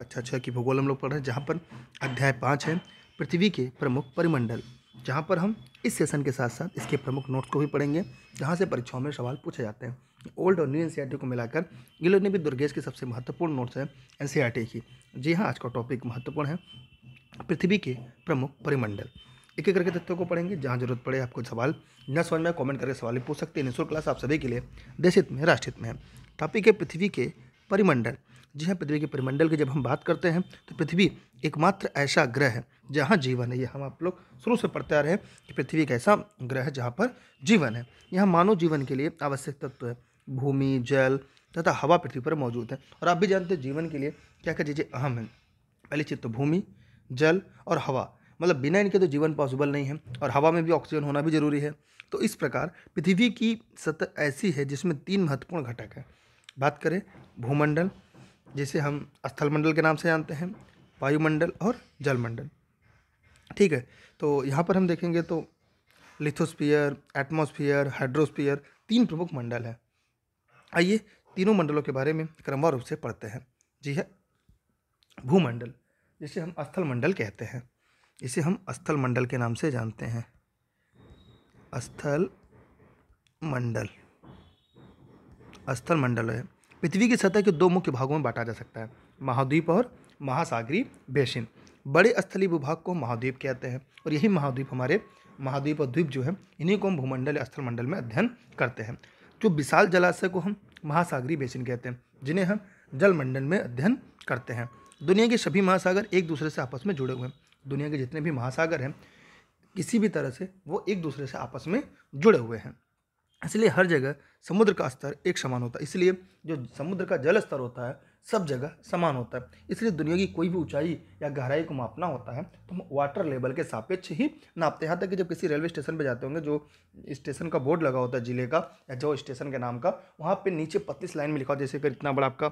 अच्छा अच्छा की भूगोल हम लोग पढ़ रहे हैं जहाँ पर अध्याय पाँच है पृथ्वी के प्रमुख परिमंडल जहाँ पर हम इस सेशन के साथ साथ इसके प्रमुख नोट्स को भी पढ़ेंगे जहाँ से परीक्षाओं में सवाल पूछे जाते हैं ओल्ड और न्यू एन e को मिलाकर ये लोग ने भी दुर्गेश के सबसे महत्वपूर्ण नोट्स हैं एन e की जी हाँ आज का टॉपिक महत्वपूर्ण है पृथ्वी के प्रमुख परिमंडल एक एक करके तथ्यों को पढ़ेंगे जहाँ जरूरत पड़े आपको सवाल न समझ में कॉमेंट करके सवाल भी पूछ सकते हैं निःशुल्क क्लास आप सभी के लिए देश हित में राष्ट्रित में है टॉपिक है पृथ्वी के परिमंडल जी हाँ पृथ्वी के परिमंडल की जब हम बात करते हैं तो पृथ्वी एकमात्र ऐसा ग्रह है जहाँ जीवन है ये हम आप लोग शुरू से पढ़ते आ रहे हैं कि पृथ्वी एक ऐसा ग्रह है जहाँ पर जीवन है यहाँ मानव जीवन के लिए आवश्यक तत्व है भूमि जल तथा हवा पृथ्वी पर मौजूद है और आप भी जानते हैं जीवन के लिए क्या क्या चीज़ें अहम हैं पहली चीज़ तो भूमि जल और हवा मतलब बिना इनके तो जीवन पॉसिबल नहीं है और हवा में भी ऑक्सीजन होना भी जरूरी है तो इस प्रकार पृथ्वी की सतह ऐसी है जिसमें तीन महत्वपूर्ण घटक हैं बात करें भूमंडल जिसे हम स्थलमंडल के नाम से जानते हैं वायुमंडल और जलमंडल ठीक है तो यहाँ पर हम देखेंगे तो लिथोस्फीयर एटमोस्फियर हाइड्रोस्फीयर तीन प्रमुख मंडल हैं आइए तीनों मंडलों के बारे में क्रमवार रूप से पढ़ते हैं जी है हाँ, भूमंडल जिसे हम स्थल मंडल कहते हैं इसे हम स्थल मंडल के नाम से जानते हैं स्थल मंडल स्थल मंडल है पृथ्वी की सतह के दो मुख्य भागों में बांटा जा सकता है महाद्वीप और महासागरी बेसिन बड़े स्थलीय भूभाग को महाद्वीप कहते हैं और यही महाद्वीप हमारे महाद्वीप और द्वीप जो है इन्हीं को हम भूमंडल या स्थल मंडल में अध्ययन करते हैं जो विशाल जलाशय को हम महासागरी बेसिन कहते हैं जिन्हें हम जलमंडल में अध्ययन करते हैं दुनिया के सभी महासागर एक दूसरे से आपस में जुड़े हुए हैं दुनिया के जितने भी महासागर हैं किसी भी तरह से वो एक दूसरे से आपस में जुड़े हुए हैं इसलिए हर जगह समुद्र का स्तर एक समान होता है इसलिए जो समुद्र का जल स्तर होता है सब जगह समान होता है इसलिए दुनिया की कोई भी ऊंचाई या गहराई को मापना होता है तो हम वाटर लेवल के सापेक्ष ही नापते हैं यहाँ तक कि जब किसी रेलवे स्टेशन पर जाते होंगे जो स्टेशन का बोर्ड लगा होता है ज़िले का या जो स्टेशन के नाम का वहाँ पर नीचे पत्तीस लाइन में लिखा हो जैसे कि इतना बड़ा आपका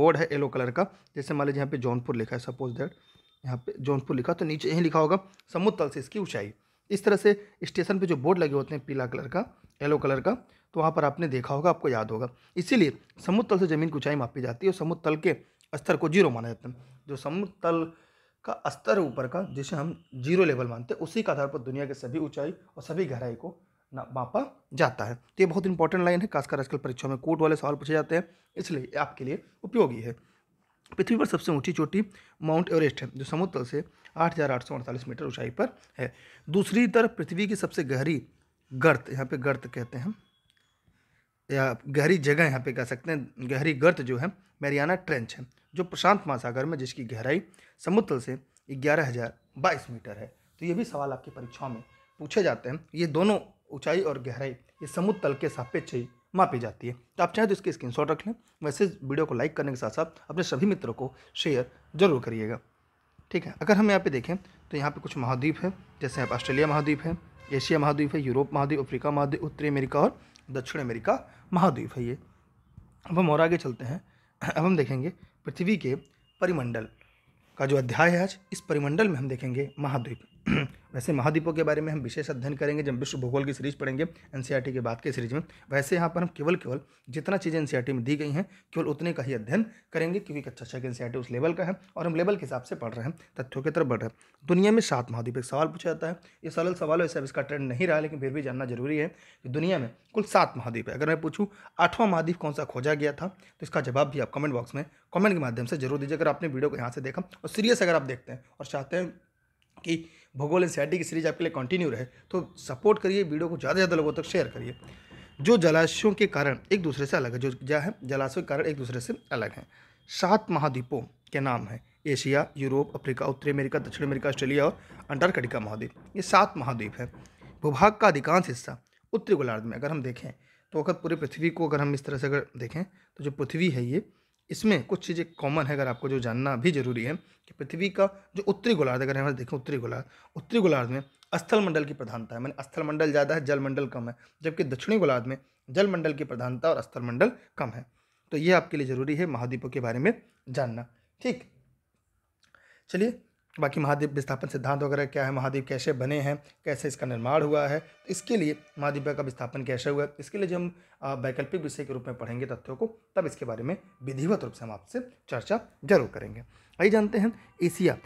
बोर्ड है येलो कलर का जैसे मान लीजिए यहाँ पे जौनपुर लिखा है सपोज दैट यहाँ पे जौनपुर लिखा तो नीचे यहीं लिखा होगा समुद्र तल से इसकी ऊंचाई इस तरह से स्टेशन पे जो बोर्ड लगे होते हैं पीला कलर का येलो कलर का तो वहाँ पर आपने देखा होगा आपको याद होगा इसीलिए समुद्र तल से ज़मीन की ऊंचाई मापी जाती है और समुद्र तल के स्तर को जीरो माना जाता है जो समुद्र तल का स्तर ऊपर का जिसे हम जीरो लेवल मानते हैं उसी के आधार पर दुनिया के सभी ऊंचाई और सभी गहराई को मापा जाता है तो ये बहुत इंपॉर्टेंट लाइन है खासकर आजकल परीक्षाओं में कोर्ट वाले सवाल पूछे जाते हैं इसलिए आपके लिए उपयोगी है पृथ्वी पर सबसे ऊंची चोटी माउंट एवरेस्ट है जो समुद्र तल से आठ मीटर ऊंचाई पर है दूसरी तरफ पृथ्वी की सबसे गहरी गर्त यहाँ पे गर्त कहते हैं या गहरी जगह यहाँ पे कह सकते हैं गहरी गर्त जो है मैरियाना ट्रेंच है जो प्रशांत महासागर में जिसकी गहराई समुद्र से ग्यारह हज़ार बाईस मीटर है तो ये भी सवाल आपकी परीक्षाओं में पूछे जाते हैं ये दोनों ऊंचाई और गहराई ये समुद्र तल के सापेक्ष ही मापी जाती है तो आप चाहे तो इसके स्क्रीन रख लें वैसे वीडियो को लाइक करने के साथ साथ अपने सभी मित्रों को शेयर जरूर करिएगा ठीक है अगर हम यहाँ पे देखें तो यहाँ पे कुछ महाद्वीप है जैसे आप ऑस्ट्रेलिया महाद्वीप है एशिया महाद्वीप है यूरोप महाद्वीप अफ्रीका महाद्वीप उत्तरी अमेरिका और दक्षिण अमेरिका महाद्वीप है ये अब हम और आगे चलते हैं अब हम देखेंगे पृथ्वी के परिमंडल का जो अध्याय है आज इस परिमंडल में हम देखेंगे महाद्वीप वैसे महाद्वीपों के बारे में हम विशेष अध्ययन करेंगे जब विश्व भूगोल की सीरीज पढ़ेंगे एनसीईआरटी के बाद के सीरीज में वैसे यहाँ पर हम केवल केवल जितना चीज़ें एनसीईआरटी में दी गई हैं केवल उतने का ही अध्ययन करेंगे क्योंकि कच्चा छः की एनसीईआरटी उस लेवल का है और हम लेवल के हिसाब से पढ़ रहे हैं तथ्यों की तरफ बढ़ रहे हैं दुनिया में सात महाद्वीप एक सवाल पूछा जाता है ये सरल सवाल है इसका ट्रेंड नहीं रहा लेकिन फिर भी जानना जरूरी है कि दुनिया में कुल सात महाद्वीप है अगर मैं पूछूँ आठवां महाद्वीप कौन सा खोजा गया था तो इसका जवाब भी आप कमेंट बॉक्स में कमेंट के माध्यम से जरूर दीजिए अगर आपने वीडियो को यहाँ से देखा और सीरियस अगर आप देखते हैं और चाहते हैं कि भूगोल एन सी की सीरीज आपके लिए कंटिन्यू रहे तो सपोर्ट करिए वीडियो को ज़्यादा से ज़्यादा लोगों तक शेयर करिए जो जलाशयों के कारण एक दूसरे से अलग है जो जहाँ है जलाशयों के कारण एक दूसरे से अलग हैं सात महाद्वीपों के नाम हैं एशिया यूरोप अफ्रीका उत्तरी अमेरिका दक्षिण अमेरिका ऑस्ट्रेलिया और अंटार्कटिका महाद्वीप ये सात महाद्वीप हैं भूभाग का अधिकांश हिस्सा उत्तरी गोलार्ध में अगर हम देखें तो अगर पूरे पृथ्वी को अगर हम इस तरह से अगर देखें तो जो पृथ्वी है ये इसमें कुछ चीज़ें कॉमन है अगर आपको जो जानना भी जरूरी है कि पृथ्वी का जो उत्तरी गोलार्ध अगर हम देखें उत्तरी गोलार्ध उत्तरी गोलार्ध में स्थल मंडल की प्रधानता है मैंने स्थल मंडल ज़्यादा है जल मंडल कम है जबकि दक्षिणी गोलार्ध में जल मंडल की प्रधानता और स्थल मंडल कम है तो ये आपके लिए ज़रूरी है महाद्वीपों के बारे में जानना ठीक चलिए बाकी महाद्वीप विस्थापन सिद्धांत वगैरह क्या है महाद्वीप कैसे बने हैं कैसे इसका निर्माण हुआ है तो इसके लिए महाद्वीप का विस्थापन कैसे हुआ है इसके लिए जब हम वैकल्पिक विषय के रूप में पढ़ेंगे तथ्यों को तब इसके बारे में विधिवत रूप से हम आपसे चर्चा जरूर करेंगे आइए जानते हैं एशिया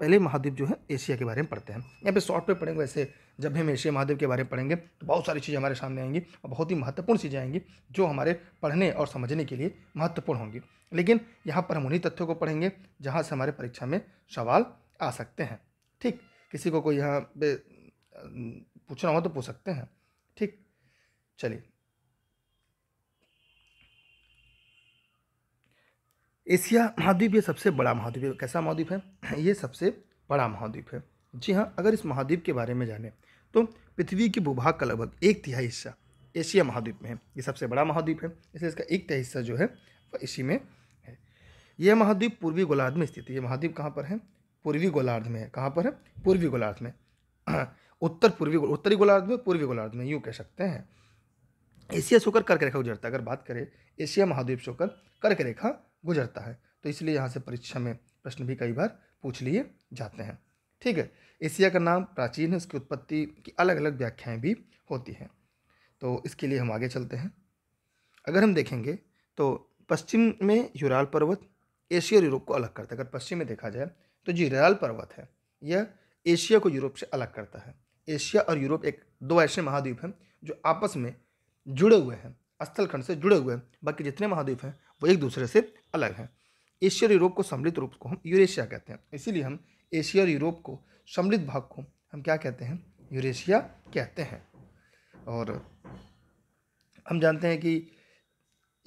पहले महाद्वीप जो है एशिया के बारे में पढ़ते हैं यहाँ पे शॉर्ट पे पढ़ेंगे वैसे जब हम एशिया महाद्वीप के बारे में पढ़ेंगे तो बहुत सारी चीज़ें हमारे सामने आएंगी और बहुत ही महत्वपूर्ण चीज़ें आएंगी जो हमारे पढ़ने और समझने के लिए महत्वपूर्ण होंगी लेकिन यहाँ पर हम उन्हीं तथ्यों को पढ़ेंगे जहाँ से हमारे परीक्षा में सवाल आ सकते हैं ठीक किसी को कोई यहाँ पे पूछना हो तो पूछ सकते हैं ठीक चलिए एशिया महाद्वीप ये सबसे बड़ा महाद्वीप है कैसा महाद्वीप है ये सबसे बड़ा महाद्वीप है जी हाँ अगर इस महाद्वीप के बारे में जानें तो पृथ्वी के भूभाग का लगभग एक तिहाई हिस्सा एशिया महाद्वीप में है ये सबसे बड़ा महाद्वीप है इसलिए इसका एक तिहाई हिस्सा जो है वह इसी में है यह महाद्वीप पूर्वी गोलार्ध में स्थित है ये महाद्वीप कहाँ पर है पूर्वी गोलार्ध में है कहाँ पर है पूर्वी गोलार्ध में उत्तर पूर्वी उत्तरी गोलार्ध में पूर्वी गोलार्ध में यूँ कह सकते हैं एशिया से होकर कर्क रेखा गुजरता है अगर बात करें एशिया महाद्वीप से होकर कर्क रेखा गुजरता है तो इसलिए यहाँ से परीक्षा में प्रश्न भी कई बार पूछ लिए जाते हैं ठीक है एशिया का नाम प्राचीन है उसकी उत्पत्ति की अलग अलग व्याख्याएं भी होती हैं तो इसके लिए हम आगे चलते हैं अगर हम देखेंगे तो पश्चिम में यूराल पर्वत एशिया और यूरोप को अलग करता है अगर पश्चिम में देखा जाए तो जिराल पर्वत है यह एशिया को यूरोप से अलग करता है एशिया और यूरोप एक दो ऐसे महाद्वीप हैं जो आपस में जुड़े हुए हैं स्थलखंड से जुड़े हुए हैं बाकी जितने महाद्वीप हैं वो एक दूसरे से अलग हैं एशिया और यूरोप को सम्मिलित रूप को हम यूरेशिया कहते हैं इसीलिए हम एशिया और यूरोप को सम्मिलित भाग को हम क्या कहते हैं यूरेशिया कहते हैं और हम जानते हैं कि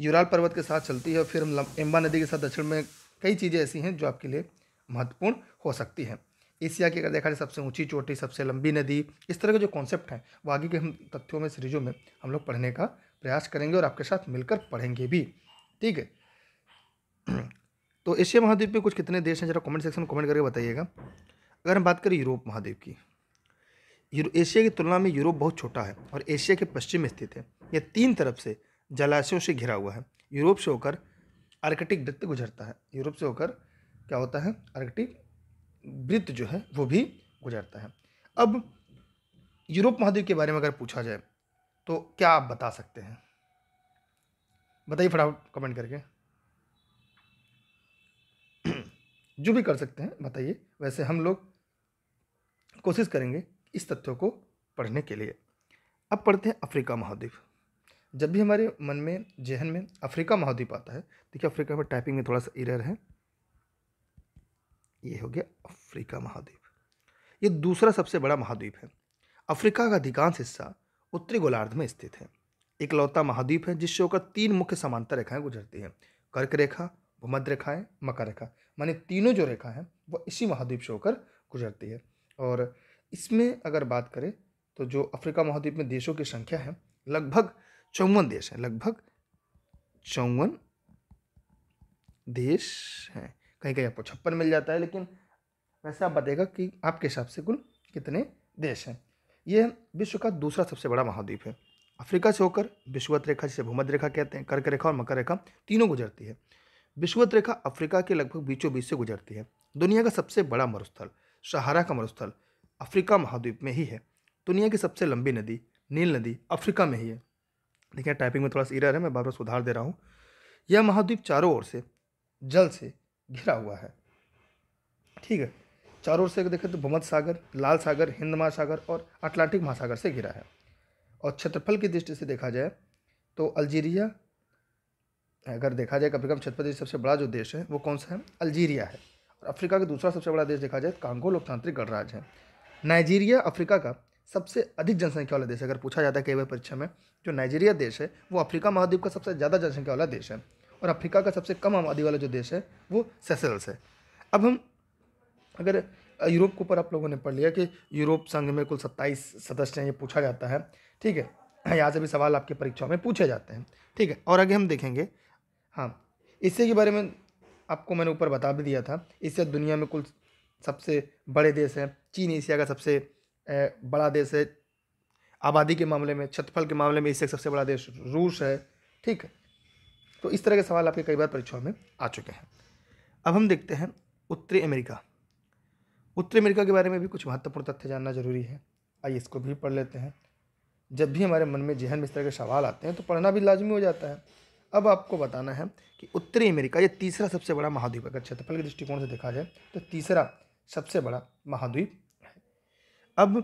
यूराल पर्वत के साथ चलती है और फिर हम एम्बा नदी के साथ दक्षिण में कई चीज़ें ऐसी हैं जो आपके लिए महत्वपूर्ण हो सकती है एशिया की अगर देखा जाए सबसे ऊंची चोटी सबसे लंबी नदी इस तरह के जो कॉन्सेप्ट हैं वो आगे के हम तथ्यों में सीरीजों में हम लोग पढ़ने का प्रयास करेंगे और आपके साथ मिलकर पढ़ेंगे भी ठीक है तो एशिया महाद्वीप में कुछ कितने देश हैं जरा कमेंट सेक्शन में कमेंट करके बताइएगा अगर हम बात करें यूरोप महाद्वीप की यूरो एशिया की तुलना में यूरोप बहुत छोटा है और एशिया के पश्चिम स्थित है यह तीन तरफ से जलाशयों से घिरा हुआ है यूरोप से होकर आर्कटिक वृत्त गुजरता है यूरोप से होकर क्या होता है आर्कटिक वृत्त जो है वो भी गुजरता है अब यूरोप महाद्वीप के बारे में अगर पूछा जाए तो क्या आप बता सकते हैं बताइए फटाफट कमेंट करके जो भी कर सकते हैं बताइए वैसे हम लोग कोशिश करेंगे इस तथ्यों को पढ़ने के लिए अब पढ़ते हैं अफ्रीका महाद्वीप जब भी हमारे मन में जहन में अफ्रीका महाद्वीप आता है देखिए अफ्रीका में टाइपिंग में थोड़ा सा इरर है ये हो गया अफ्रीका महाद्वीप ये दूसरा सबसे बड़ा महाद्वीप है अफ्रीका का अधिकांश हिस्सा उत्तरी गोलार्ध में स्थित है इकलौता महाद्वीप है जिससे होकर तीन मुख्य समांतर रेखाएं गुजरती हैं कर्क रेखा भूमध्य रेखाएं मकर रेखा माने तीनों जो रेखा हैं वह इसी महाद्वीप से होकर गुजरती है और इसमें अगर बात करें तो जो अफ्रीका महाद्वीप में देशों की संख्या है लगभग चौवन देश हैं लगभग चौवन देश हैं कहीं कहीं आपको छप्पन मिल जाता है लेकिन वैसे आप बताइएगा कि आपके हिसाब से कुल कितने देश हैं यह विश्व का दूसरा सबसे बड़ा महाद्वीप है अफ्रीका से होकर विश्ववत रेखा जिसे भूमध्य रेखा कहते हैं कर्क रेखा और मकर रेखा तीनों गुजरती है विश्ववत रेखा अफ्रीका के लगभग बीचों बीच से गुजरती है दुनिया का सबसे बड़ा मरुस्थल सहारा का मरुस्थल अफ्रीका महाद्वीप में ही है दुनिया की सबसे लंबी नदी नील नदी अफ्रीका में ही है देखिए टाइपिंग में थोड़ा सा इरर है मैं बार बार सुधार दे रहा हूँ यह महाद्वीप चारों ओर से जल से घिरा हुआ है ठीक है चारों ओर से अगर देखें तो भूमध सागर लाल सागर हिंद महासागर और अटलांटिक महासागर से घिरा है और क्षेत्रफल की दृष्टि से देखा जाए तो अल्जीरिया अगर देखा जाए अफ्रीका कम क्षेत्रफल सबसे बड़ा जो देश है वो कौन सा है अल्जीरिया है और अफ्रीका का दूसरा सबसे बड़ा देश देखा जाए तो कांगो लोकतांत्रिक गणराज्य है नाइजीरिया अफ्रीका का सबसे अधिक जनसंख्या वाला देश है अगर पूछा जाता है कई बार परीक्षा में जो नाइजीरिया देश है वो अफ्रीका महाद्वीप का सबसे ज़्यादा जनसंख्या वाला देश है और अफ्रीका का सबसे कम आबादी वाला जो देश है वो सेसल्स है अब हम अगर यूरोप के ऊपर आप लोगों ने पढ़ लिया कि यूरोप संघ में कुल सत्ताईस सदस्य हैं ये पूछा जाता है ठीक है यहाँ से भी सवाल आपकी परीक्षाओं में पूछे जाते हैं ठीक है और आगे हम देखेंगे हाँ इससे के बारे में आपको मैंने ऊपर बता भी दिया था इससे दुनिया में कुल सबसे बड़े देश हैं चीन एशिया का सबसे बड़ा देश है आबादी के मामले में क्षेत्रफल के मामले में इससे सबसे बड़ा देश रूस है ठीक है तो इस तरह के सवाल आपके कई बार परीक्षाओं में आ चुके हैं अब हम देखते हैं उत्तरी अमेरिका उत्तरी अमेरिका के बारे में भी कुछ महत्वपूर्ण तथ्य जानना जरूरी है आइए इसको भी पढ़ लेते हैं जब भी हमारे मन में जहन में इस तरह के सवाल आते हैं तो पढ़ना भी लाजमी हो जाता है अब आपको बताना है कि उत्तरी अमेरिका ये तीसरा सबसे बड़ा महाद्वीप अगर क्षेत्रफल के दृष्टिकोण से देखा जाए तो तीसरा सबसे बड़ा महाद्वीप है अब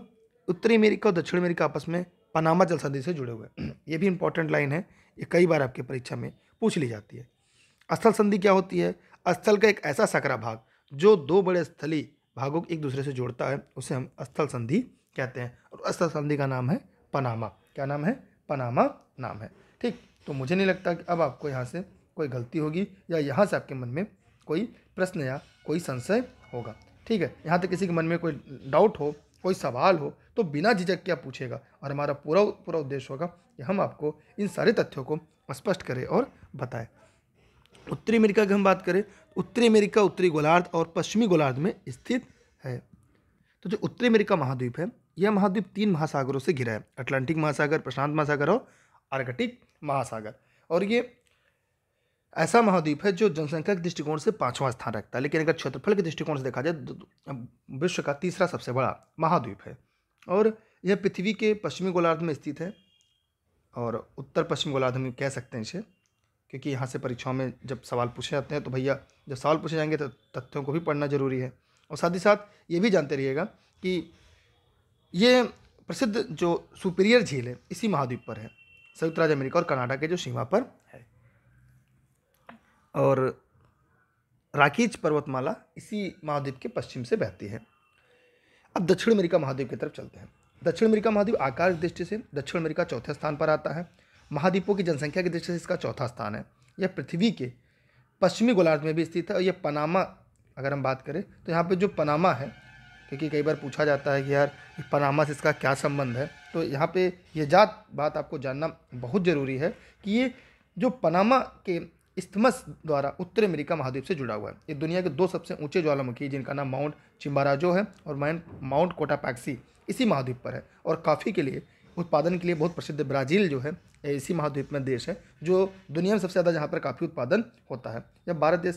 उत्तरी अमेरिका और दक्षिण अमेरिका आपस में पनामा जल संधि से जुड़े हुए हैं ये भी इंपॉर्टेंट लाइन है ये कई बार आपके परीक्षा में पूछ ली जाती है स्थल संधि क्या होती है स्थल का एक ऐसा सकरा भाग जो दो बड़े स्थली भागों को एक दूसरे से जोड़ता है उसे हम स्थल संधि कहते हैं और स्थल संधि का नाम है पनामा क्या नाम है पनामा नाम है ठीक तो मुझे नहीं लगता कि अब आपको यहाँ से कोई गलती होगी या यहाँ से आपके मन में कोई प्रश्न या कोई संशय होगा ठीक है यहाँ तक किसी के मन में कोई डाउट हो कोई सवाल हो तो बिना झिझक क्या पूछेगा और हमारा पूरा पूरा उद्देश्य होगा कि हम आपको इन सारे तथ्यों को स्पष्ट करें और बताए उत्तरी अमेरिका की हम बात करें उत्तरी अमेरिका उत्तरी गोलार्ध और पश्चिमी गोलार्ध में स्थित है तो जो उत्तरी अमेरिका महाद्वीप है यह महाद्वीप तीन महासागरों से घिरा है अटलांटिक महासागर प्रशांत महासागर और आर्कटिक महासागर और ये ऐसा महाद्वीप है जो जनसंख्या के दृष्टिकोण से पांचवा स्थान रखता है लेकिन अगर क्षेत्रफल के दृष्टिकोण से देखा जाए तो, तो, विश्व का तीसरा सबसे बड़ा महाद्वीप है और यह पृथ्वी के पश्चिमी गोलार्ध में स्थित है और उत्तर पश्चिम गोलार्ध कह सकते हैं इसे क्योंकि यहाँ से परीक्षाओं में जब सवाल पूछे जाते हैं तो भैया जब सवाल पूछे जाएंगे तो तथ्यों को भी पढ़ना ज़रूरी है और साथ ही साथ ये भी जानते रहिएगा कि ये प्रसिद्ध जो सुपीरियर झील है इसी महाद्वीप पर है संयुक्त राज्य अमेरिका और कनाडा के जो सीमा पर है और राकीज पर्वतमाला इसी महाद्वीप के पश्चिम से बहती है अब दक्षिण अमेरिका महाद्वीप की तरफ चलते हैं दक्षिण अमेरिका महाद्वीप आकार की दृष्टि से दक्षिण अमेरिका चौथे स्थान पर आता है महाद्वीपों की जनसंख्या की दृष्टि से इसका चौथा स्थान है यह पृथ्वी के पश्चिमी गोलार्ध में भी स्थित है और यह पनामा अगर हम बात करें तो यहाँ पर जो पनामा है क्योंकि कई बार पूछा जाता है कि यार पनामा से इसका क्या संबंध है तो यहाँ पे यह जात बात आपको जानना बहुत ज़रूरी है कि ये जो पनामा के इस्थमस द्वारा उत्तर अमेरिका महाद्वीप से जुड़ा हुआ है ये दुनिया के दो सबसे ऊंचे ज्वालामुखी जिनका नाम माउंट चिम्बाराजो है और माउंट माउंट कोटापैक्सी इसी महाद्वीप पर है और काफ़ी के लिए उत्पादन के लिए बहुत प्रसिद्ध ब्राज़ील जो है इसी महाद्वीप में देश है जो दुनिया में सबसे ज़्यादा जहाँ पर काफ़ी उत्पादन होता है जब भारत देश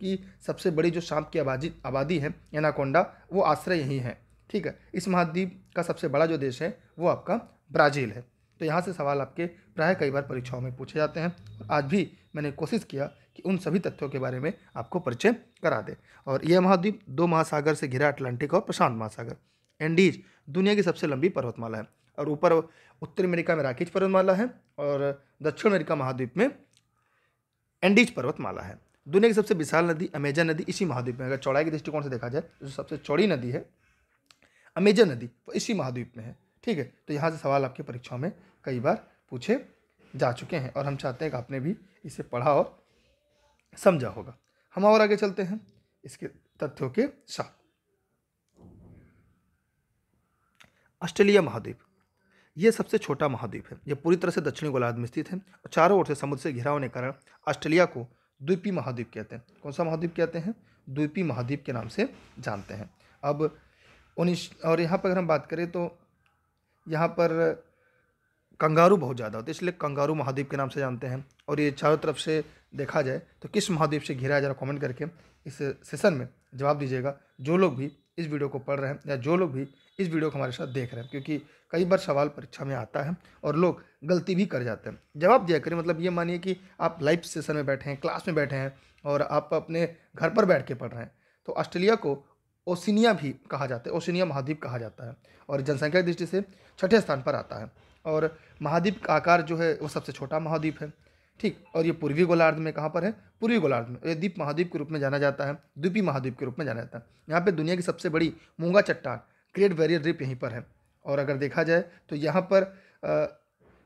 की सबसे बड़ी जो सांप की आबादी आबादी है एनाकोंडा वो आश्रय यही है ठीक है इस महाद्वीप का सबसे बड़ा जो देश है वो आपका ब्राज़ील है तो यहाँ से सवाल आपके प्राय कई बार परीक्षाओं में पूछे जाते हैं आज भी मैंने कोशिश किया कि उन सभी तथ्यों के बारे में आपको परिचय करा दें और यह महाद्वीप दो महासागर से घिरा अटलांटिक और प्रशांत महासागर एंडीज दुनिया की सबसे लंबी पर्वतमाला है और ऊपर उत्तर अमेरिका में राकीज पर्वतमाला है और दक्षिण अमेरिका महाद्वीप में एंडीज पर्वतमाला है दुनिया की सबसे विशाल नदी अमेजन नदी इसी महाद्वीप में अगर चौड़ाई के दृष्टिकोण से देखा जाए जो सबसे चौड़ी नदी है अमेजन नदी वो इसी महाद्वीप में है ठीक है तो यहाँ से सवाल आपकी परीक्षाओं में कई बार पूछे जा चुके हैं और हम चाहते हैं कि आपने भी इसे पढ़ा और समझा होगा हम और आगे चलते हैं इसके तथ्यों के साथ ऑस्ट्रेलिया महाद्वीप ये सबसे छोटा महाद्वीप है यह पूरी तरह से दक्षिणी गोलार्ध में स्थित है और चारों ओर से समुद्र से घिरा होने के कारण ऑस्ट्रेलिया को द्वीपी महाद्वीप कहते हैं कौन सा महाद्वीप कहते हैं द्वीपी महाद्वीप के नाम से जानते हैं अब उन्नीस और यहाँ पर अगर हम बात करें तो यहाँ पर कंगारू बहुत ज़्यादा होते हैं इसलिए कंगारू महाद्वीप के नाम से जानते हैं और ये चारों तरफ से देखा जाए तो किस महाद्वीप से घिरा है ज़रा कमेंट करके इस सेशन में जवाब दीजिएगा जो लोग भी इस वीडियो को पढ़ रहे हैं या जो लोग भी इस वीडियो को हमारे साथ देख रहे हैं क्योंकि कई बार सवाल परीक्षा में आता है और लोग गलती भी कर जाते हैं जवाब दिया करें मतलब ये मानिए कि आप लाइव सेशन में बैठे हैं क्लास में बैठे हैं और आप अपने घर पर बैठ के पढ़ रहे हैं तो ऑस्ट्रेलिया को ओसिनिया भी कहा जाता है ओसिनिया महाद्वीप कहा जाता है और जनसंख्या की दृष्टि से छठे स्थान पर आता है और महाद्वीप का आकार जो है वो सबसे छोटा महाद्वीप है ठीक और ये पूर्वी गोलार्ध में कहाँ पर है पूर्वी गोलार्ध में ये द्वीप महाद्वीप के रूप में जाना जाता है द्वीपी महाद्वीप के रूप में जाना जाता है यहाँ पे दुनिया की सबसे बड़ी मूंगा चट्टान ग्रेट बैरियर रिप यहीं पर है और अगर देखा जाए तो यहाँ पर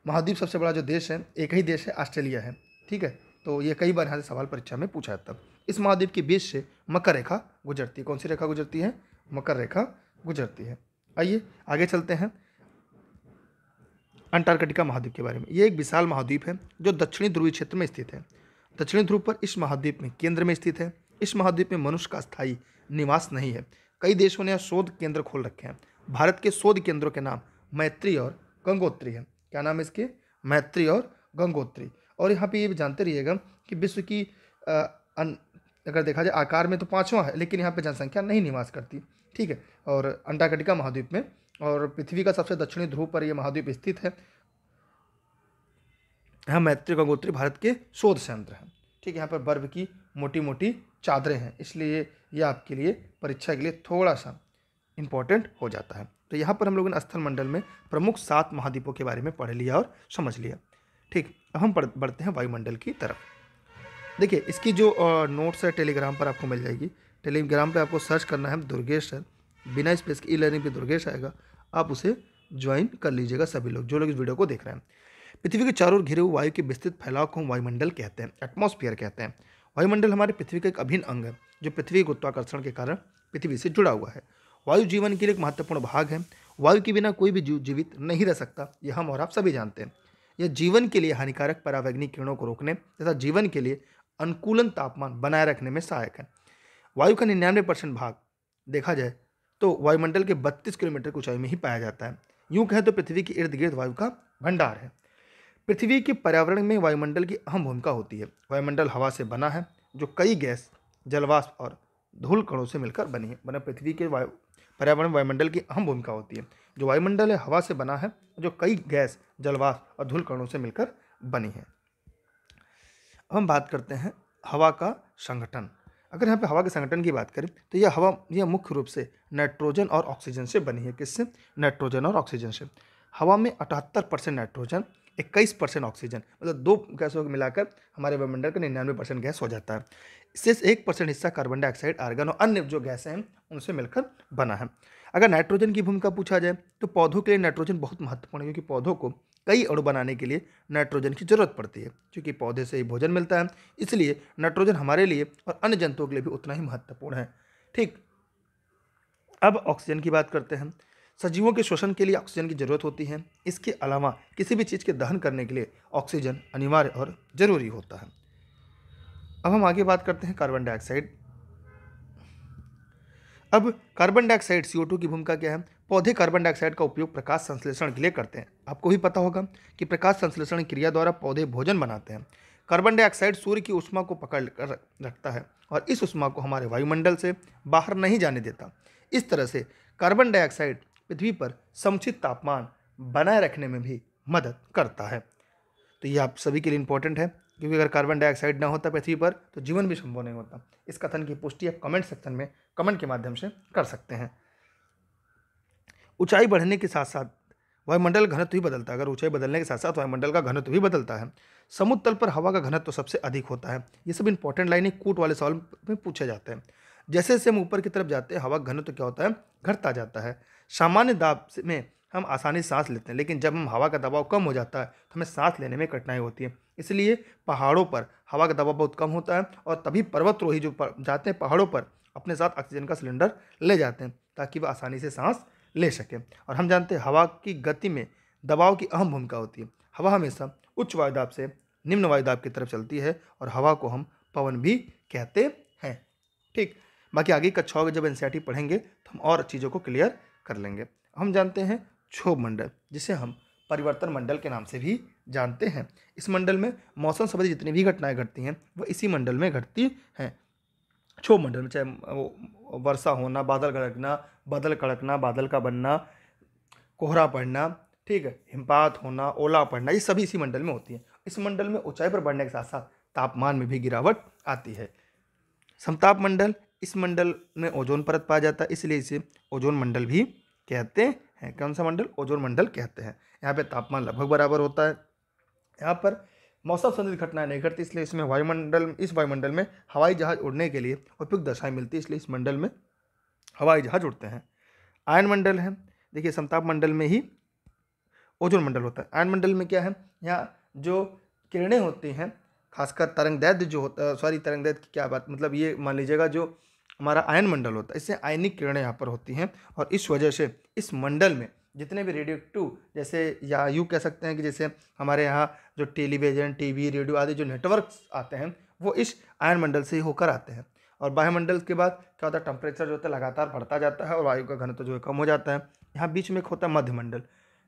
महाद्वीप सबसे बड़ा जो देश है एक ही देश है ऑस्ट्रेलिया है ठीक है तो ये कई बार यहाँ से सवाल परीक्षा में पूछा जाता इस महाद्वीप के बीच से मकर रेखा गुजरती है कौन सी रेखा गुजरती है मकर रेखा गुजरती है आइए आगे चलते हैं अंटार्कटिका महाद्वीप के बारे में ये एक विशाल महाद्वीप है जो दक्षिणी ध्रुवी क्षेत्र में स्थित है दक्षिणी ध्रुव पर इस महाद्वीप में केंद्र में स्थित है इस महाद्वीप में मनुष्य का स्थायी निवास नहीं है कई देशों ने शोध केंद्र खोल रखे हैं भारत के शोध केंद्रों के नाम मैत्री और गंगोत्री है क्या नाम है इसके मैत्री और गंगोत्री और यहाँ पे ये जानते रहिएगा कि विश्व की आ, अन, अगर देखा जाए आकार में तो पाँचवा है लेकिन यहाँ पे जनसंख्या नहीं निवास करती ठीक है और अंटार्कटिका महाद्वीप में और पृथ्वी का सबसे दक्षिणी ध्रुव पर यह महाद्वीप स्थित है यहाँ मैत्री गंगोत्री भारत के शोध संयंत्र हैं ठीक है यहाँ पर बर्फ की मोटी मोटी चादरें हैं इसलिए ये आपके लिए परीक्षा के लिए थोड़ा सा इम्पॉर्टेंट हो जाता है तो यहाँ पर हम लोगों ने स्थल मंडल में प्रमुख सात महाद्वीपों के बारे में पढ़ लिया और समझ लिया ठीक अब हम बढ़ते हैं वायुमंडल की तरफ देखिए इसकी जो नोट्स है टेलीग्राम पर आपको मिल जाएगी टेलीग्राम पर आपको सर्च करना है दुर्गेश सर बिना स्पेस के ई लर्निंग पर दुर्गेश आएगा आप उसे ज्वाइन कर लीजिएगा सभी लोग जो लोग इस वीडियो को देख रहे हैं पृथ्वी के चारों ओर घिरे हुए वायु के विस्तृत फैलाव को हम वायुमंडल कहते हैं एटमोस्फियर कहते हैं वायुमंडल हमारे पृथ्वी का एक अभिन्न अंग है जो पृथ्वी गुरुत्वाकर्षण के कारण पृथ्वी से जुड़ा हुआ है वायु जीवन के लिए एक महत्वपूर्ण भाग है वायु के बिना कोई भी जीव जीवित नहीं रह सकता यह हम और आप सभी जानते हैं यह जीवन के लिए हानिकारक परावैज्ञानिक किरणों को रोकने तथा जीवन के लिए अनुकूलन तापमान बनाए रखने में सहायक है वायु का निन्यानवे परसेंट भाग देखा जाए तो वायुमंडल के बत्तीस किलोमीटर की ऊंचाई में ही पाया जाता है यूँ कहें तो पृथ्वी के इर्द गिर्द वायु का भंडार है पृथ्वी के पर्यावरण में वायुमंडल की अहम भूमिका होती है वायुमंडल हवा से बना है जो कई गैस जलवाष्प और धूल कणों से मिलकर बनी है मतलब पृथ्वी के वायु पर्यावरण वायुमंडल की अहम भूमिका होती है जो वायुमंडल है हवा से बना है जो कई गैस जलवाष्प और धूल कणों से मिलकर बनी है अब हम बात करते हैं हवा का संगठन अगर यहाँ पे हवा के संगठन की बात करें तो यह हवा यह मुख्य रूप से नाइट्रोजन और ऑक्सीजन से बनी है किससे नाइट्रोजन और ऑक्सीजन से हवा में अठहत्तर परसेंट नाइट्रोजन इक्कीस परसेंट ऑक्सीजन मतलब दो गैसों को मिलाकर हमारे वायुमंडल का निन्यानवे परसेंट गैस हो जाता है इससे एक परसेंट हिस्सा कार्बन डाइऑक्साइड आर्गन और अन्य जो गैसें हैं उनसे मिलकर बना है अगर नाइट्रोजन की भूमिका पूछा जाए तो पौधों के लिए नाइट्रोजन बहुत महत्वपूर्ण है क्योंकि पौधों को कई अणु बनाने के लिए नाइट्रोजन की जरूरत पड़ती है क्योंकि पौधे से ही भोजन मिलता है इसलिए नाइट्रोजन हमारे लिए और अन्य जंतुओं के लिए भी उतना ही महत्वपूर्ण है ठीक अब ऑक्सीजन की बात करते हैं सजीवों के श्वसन के लिए ऑक्सीजन की जरूरत होती है इसके अलावा किसी भी चीज़ के दहन करने के लिए ऑक्सीजन अनिवार्य और ज़रूरी होता है अब हम आगे बात करते हैं कार्बन डाइऑक्साइड अब कार्बन डाइऑक्साइड सी की भूमिका क्या है पौधे कार्बन डाइऑक्साइड का उपयोग प्रकाश संश्लेषण के लिए करते हैं आपको भी पता होगा कि प्रकाश संश्लेषण क्रिया द्वारा पौधे भोजन बनाते हैं कार्बन डाइऑक्साइड सूर्य की उष्मा को पकड़ कर रखता है और इस उष्मा को हमारे वायुमंडल से बाहर नहीं जाने देता इस तरह से कार्बन डाइऑक्साइड पृथ्वी पर समुचित तापमान बनाए रखने में भी मदद करता है तो ये आप सभी के लिए इंपॉर्टेंट है क्योंकि अगर कार्बन डाइऑक्साइड ना होता पृथ्वी पर तो जीवन भी संभव नहीं होता इस कथन की पुष्टि आप कमेंट सेक्शन में कमेंट के माध्यम से कर सकते हैं ऊंचाई बढ़ने के साथ साथ वायुमंडल घनत्व भी बदलता है अगर ऊंचाई बदलने के साथ साथ वायुमंडल का घनत्व भी बदलता है समुद्र तल पर हवा का घनत्व सबसे अधिक होता है ये सब इंपॉर्टेंट लाइनें कूट वाले सवाल में पूछे जाते हैं जैसे जैसे हम ऊपर की तरफ जाते हैं हवा का घनत्व क्या होता है घटता जाता है सामान्य दाब में हम आसानी सांस लेते हैं लेकिन जब हम हवा का दबाव कम हो जाता है तो हमें सांस लेने में कठिनाई होती है इसलिए पहाड़ों पर हवा का दबाव बहुत कम होता है और तभी पर्वतरोही जो पर जाते हैं पहाड़ों पर अपने साथ ऑक्सीजन का सिलेंडर ले जाते हैं ताकि वह आसानी से सांस ले सकें और हम जानते हैं हवा की गति में दबाव की अहम भूमिका होती है हवा हमेशा उच्च वायुदाब से निम्न वायुदाब की तरफ चलती है और हवा को हम पवन भी कहते हैं ठीक बाकी आगे कक्षाओं जब एन पढ़ेंगे तो हम और चीज़ों को क्लियर कर लेंगे हम जानते हैं क्षोभ मंडल जिसे हम परिवर्तन मंडल के नाम से भी जानते हैं इस मंडल में मौसम संबंधी जितनी भी घटनाएं घटती हैं वह इसी मंडल में घटती हैं क्षोभ मंडल में चाहे वो वर्षा होना बादल गड़कना बादल कड़कना बादल का बनना कोहरा पड़ना ठीक है हिमपात होना ओला पड़ना ये सभी इसी मंडल में होती है इस मंडल में ऊंचाई पर बढ़ने के साथ साथ तापमान में भी गिरावट आती है समताप मंडल इस मंडल में ओजोन परत पाया जाता है इसलिए इसे ओजोन मंडल भी कहते हैं कौन सा मंडल ओजोन मंडल कहते हैं यहाँ पे तापमान लगभग बराबर होता है यहाँ पर मौसम संबंधित घटनाएं नहीं घटती इसलिए इसमें वायुमंडल इस वायुमंडल में हवाई जहाज उड़ने के लिए उपयुक्त दशाएं मिलती है इसलिए इस मंडल में हवाई जहाज उड़ते हैं आयन मंडल है देखिए समताप मंडल में ही ओजोन मंडल होता है आयन मंडल में क्या है यहाँ जो किरणें होती हैं खासकर तरंग दैद जो होता है सॉरी दैद की क्या बात मतलब ये मान लीजिएगा जो हमारा आयन मंडल होता है इससे आयनिक किरणें यहाँ पर होती हैं और इस वजह से इस मंडल में जितने भी रेडियो टू जैसे या यूँ कह सकते हैं कि जैसे हमारे यहाँ जो टेलीविज़न टीवी रेडियो आदि जो नेटवर्क्स आते हैं वो इस आयन मंडल से ही होकर आते हैं और वायुमंडल के बाद क्या होता है टेम्परेचर जो होता है लगातार बढ़ता जाता है और वायु का घनत्व जो है कम हो जाता है यहाँ बीच में एक होता है मध्यमंडल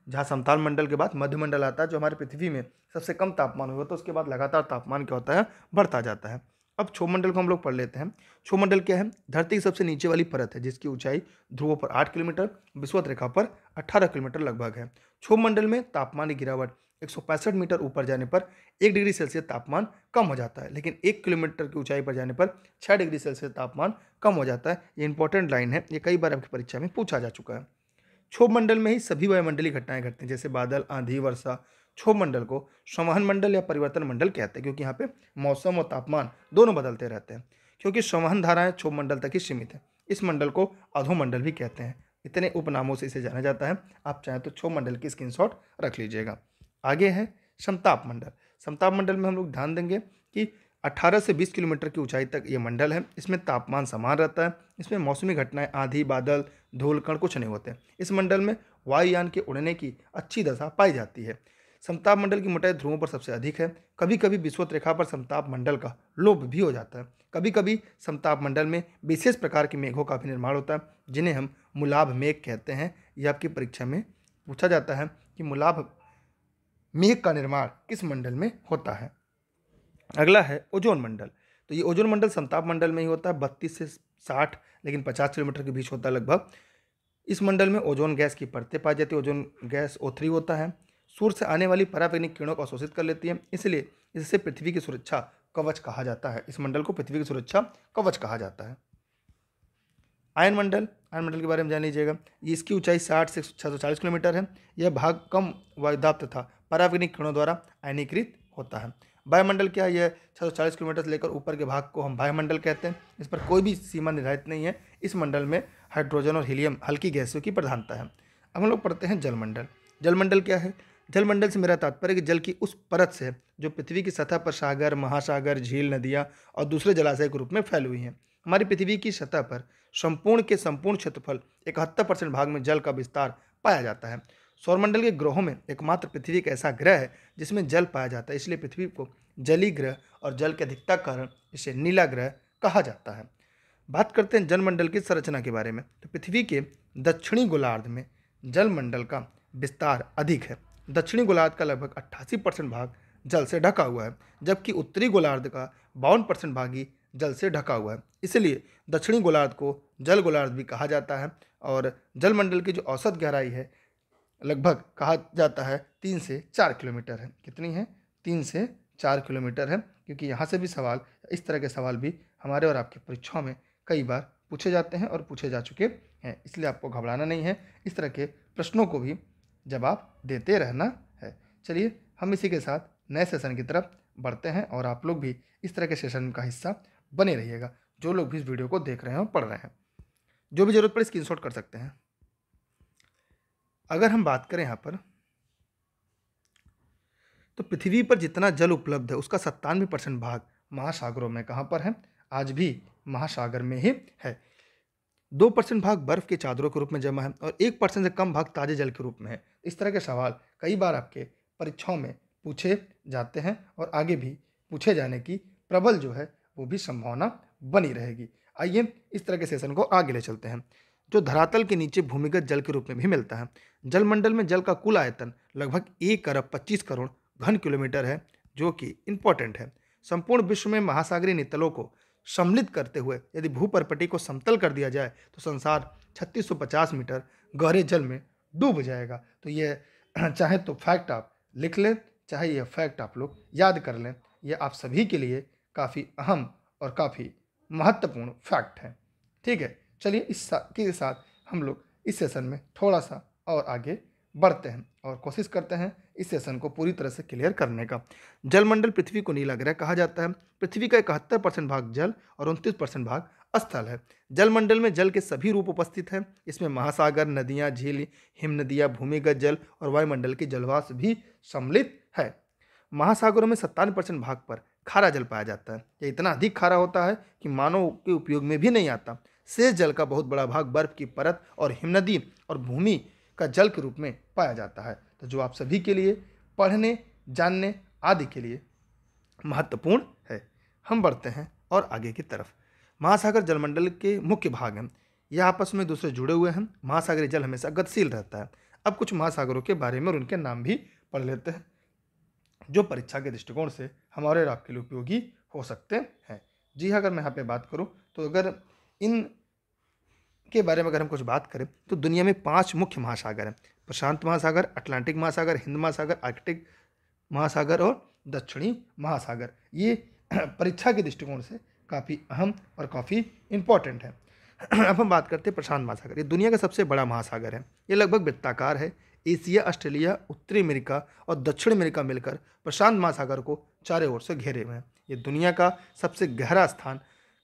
जहाँ समताल मंडल के बाद मध्यमंडल आता है जो हमारे पृथ्वी में सबसे कम तापमान होगा तो उसके बाद लगातार तापमान क्या होता है बढ़ता जाता है अब छोमंडल को हम लोग पढ़ लेते हैं छोमंडल क्या है धरती की सबसे नीचे वाली परत है जिसकी ऊंचाई ध्रुवों पर आठ किलोमीटर विश्वत रेखा पर अट्ठारह किलोमीटर लगभग है छोमंडल में तापमान की गिरावट एक मीटर ऊपर जाने पर एक डिग्री सेल्सियस तापमान कम हो जाता है लेकिन एक किलोमीटर की ऊंचाई पर जाने पर छः डिग्री सेल्सियस तापमान कम हो जाता है ये इंपॉर्टेंट लाइन है ये कई बार आपकी परीक्षा में पूछा जा चुका है मंडल में ही सभी वायुमंडलीय घटनाएं घटती हैं जैसे बादल आंधी वर्षा क्षोभ मंडल को संवहन मंडल या परिवर्तन मंडल कहते हैं क्योंकि यहाँ पे मौसम और तापमान दोनों बदलते रहते हैं क्योंकि संवहन धाराएं क्षोभ मंडल तक ही सीमित है इस मंडल को अधोमंडल भी कहते हैं इतने उपनामों से इसे जाना जाता है आप चाहें तो क्षोभ मंडल की स्क्रीनशॉट रख लीजिएगा आगे है समताप मंडल समताप मंडल में हम लोग ध्यान देंगे कि 18 से 20 किलोमीटर की ऊंचाई तक ये मंडल है इसमें तापमान समान रहता है इसमें मौसमी घटनाएं आंधी बादल धूलकण कुछ नहीं होते इस मंडल में वायुयान के उड़ने की अच्छी दशा पाई जाती है समताप मंडल की मोटाई ध्रुवों पर सबसे अधिक है कभी कभी विश्वत रेखा पर समताप मंडल का लोप भी हो जाता है कभी कभी समताप मंडल में विशेष प्रकार के मेघों का भी निर्माण होता है जिन्हें हम मुलाभ मेघ कहते हैं यह आपकी परीक्षा में पूछा जाता है कि मुलाभ मेघ का निर्माण किस मंडल में होता है अगला है ओजोन मंडल तो ये ओजोन मंडल संताप मंडल में ही होता है बत्तीस से साठ लेकिन पचास किलोमीटर के बीच होता है लगभग इस मंडल में ओजोन गैस की परतें पाई जाती है ओजोन गैस ओ थ्री होता है सूर्य से आने वाली परावैनिक किरणों को अवशोषित कर लेती है इसलिए इससे पृथ्वी की सुरक्षा कवच कहा जाता है इस मंडल को पृथ्वी की सुरक्षा कवच कहा जाता है आयन मंडल आयन मंडल के बारे में जान लीजिएगा इसकी ऊंचाई साठ से चालीस किलोमीटर है यह भाग कम वायुदाप तथा परावैनिक किरणों द्वारा आयनीकृत होता है वायुमंडल क्या है यह चालीस किलोमीटर से लेकर ऊपर के भाग को हम वायुमंडल कहते हैं इस पर कोई भी सीमा निर्धारित नहीं है इस मंडल में हाइड्रोजन और हीलियम हल्की गैसों की प्रधानता है अब हम लोग पढ़ते हैं जलमंडल जलमंडल क्या है जलमंडल से मेरा तात्पर्य कि जल की उस परत से जो पृथ्वी की सतह पर सागर महासागर झील नदियाँ और दूसरे जलाशय के रूप में फैल हुई हैं हमारी पृथ्वी की सतह पर संपूर्ण के संपूर्ण क्षेत्रफल इकहत्तर परसेंट भाग में जल का विस्तार पाया जाता है सौरमंडल के ग्रहों में एकमात्र पृथ्वी एक ऐसा ग्रह है जिसमें जल पाया जाता है इसलिए पृथ्वी को जली ग्रह और जल के अधिकता कारण इसे नीला ग्रह कहा जाता है बात करते हैं जलमंडल की संरचना के बारे में तो पृथ्वी के दक्षिणी गोलार्ध में जलमंडल का विस्तार अधिक है दक्षिणी गोलार्ध का लगभग अट्ठासी परसेंट भाग जल से ढका हुआ है जबकि उत्तरी गोलार्ध का बावन परसेंट भाग ही जल से ढका हुआ है इसलिए दक्षिणी गोलार्ध को जल गोलार्ध भी कहा जाता है और जलमंडल की जो औसत गहराई है लगभग कहा जाता है तीन से चार किलोमीटर है कितनी है तीन से चार किलोमीटर है क्योंकि यहाँ से भी सवाल इस तरह के सवाल भी हमारे और आपकी परीक्षाओं में कई बार पूछे जाते हैं और पूछे जा चुके हैं इसलिए आपको घबराना नहीं है इस तरह के प्रश्नों को भी जवाब देते रहना है चलिए हम इसी के साथ नए सेशन की तरफ बढ़ते हैं और आप लोग भी इस तरह के सेशन का हिस्सा बने रहिएगा जो लोग भी इस वीडियो को देख रहे हैं और पढ़ रहे हैं जो भी ज़रूरत पड़े स्क्रीन कर सकते हैं अगर हम बात करें यहाँ पर तो पृथ्वी पर जितना जल उपलब्ध है उसका सत्तानवे परसेंट भाग महासागरों में कहाँ पर है आज भी महासागर में ही है दो परसेंट भाग बर्फ के चादरों के रूप में जमा है और एक परसेंट से कम भाग ताजे जल के रूप में है इस तरह के सवाल कई बार आपके परीक्षाओं में पूछे जाते हैं और आगे भी पूछे जाने की प्रबल जो है वो भी संभावना बनी रहेगी आइए इस तरह के सेशन को आगे ले चलते हैं जो धरातल के नीचे भूमिगत जल के रूप में भी मिलता है जलमंडल में जल का कुल आयतन लगभग एक अरब पच्चीस करोड़ घन किलोमीटर है जो कि इम्पोर्टेंट है संपूर्ण विश्व में महासागरीय नितलों को सम्मिलित करते हुए यदि भूपरपटी को समतल कर दिया जाए तो संसार 3650 मीटर गहरे जल में डूब जाएगा तो ये चाहे तो फैक्ट आप लिख लें चाहे यह फैक्ट आप लोग याद कर लें यह आप सभी के लिए काफ़ी अहम और काफ़ी महत्वपूर्ण फैक्ट है ठीक है चलिए इस के साथ हम लोग इस सेशन में थोड़ा सा और आगे बढ़ते हैं और कोशिश करते हैं इस सेशन को पूरी तरह से क्लियर करने का जलमंडल पृथ्वी को नीला ग्रह कहा जाता है पृथ्वी का इकहत्तर परसेंट भाग जल और उनतीस परसेंट भाग स्थल है जलमंडल में जल के सभी रूप उपस्थित हैं इसमें महासागर नदियाँ झील हिम नदियाँ भूमिगत जल और वायुमंडल के जलवास भी सम्मिलित है महासागरों में सत्तानवे परसेंट भाग पर खारा जल पाया जाता है यह इतना अधिक खारा होता है कि मानव के उपयोग में भी नहीं आता शेष जल का बहुत बड़ा भाग बर्फ की परत और हिमनदी और भूमि का जल के रूप में पाया जाता है तो जो आप सभी के लिए पढ़ने जानने आदि के लिए महत्वपूर्ण है हम बढ़ते हैं और आगे की तरफ महासागर जलमंडल के मुख्य भाग हैं यह आपस में दूसरे जुड़े हुए हैं महासागरी जल हमेशा गतिशील रहता है अब कुछ महासागरों के बारे में और उनके नाम भी पढ़ लेते हैं जो परीक्षा के दृष्टिकोण से हमारे और आपके लिए उपयोगी हो सकते हैं जी हाँ, अगर मैं यहाँ पे बात करूँ तो अगर इन के बारे में अगर हम कुछ बात करें तो दुनिया में पाँच मुख्य महासागर हैं प्रशांत महासागर अटलांटिक महासागर हिंद महासागर आर्कटिक महासागर और दक्षिणी महासागर ये परीक्षा के दृष्टिकोण से काफ़ी अहम और काफ़ी इम्पॉर्टेंट है अब हम बात करते हैं प्रशांत महासागर ये दुनिया का सबसे बड़ा महासागर है ये लगभग वृत्ताकार है एशिया ऑस्ट्रेलिया उत्तरी अमेरिका और दक्षिण अमेरिका मिलकर प्रशांत महासागर को चारों ओर से घेरे हुए हैं ये दुनिया का सबसे गहरा स्थान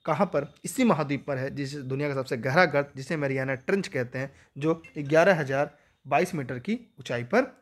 कहाँ पर इसी महाद्वीप पर है जिस दुनिया का सबसे गहरा गर्त जिसे मेरियाना ट्रेंच कहते हैं जो ग्यारह हज़ार बाईस मीटर की ऊंचाई पर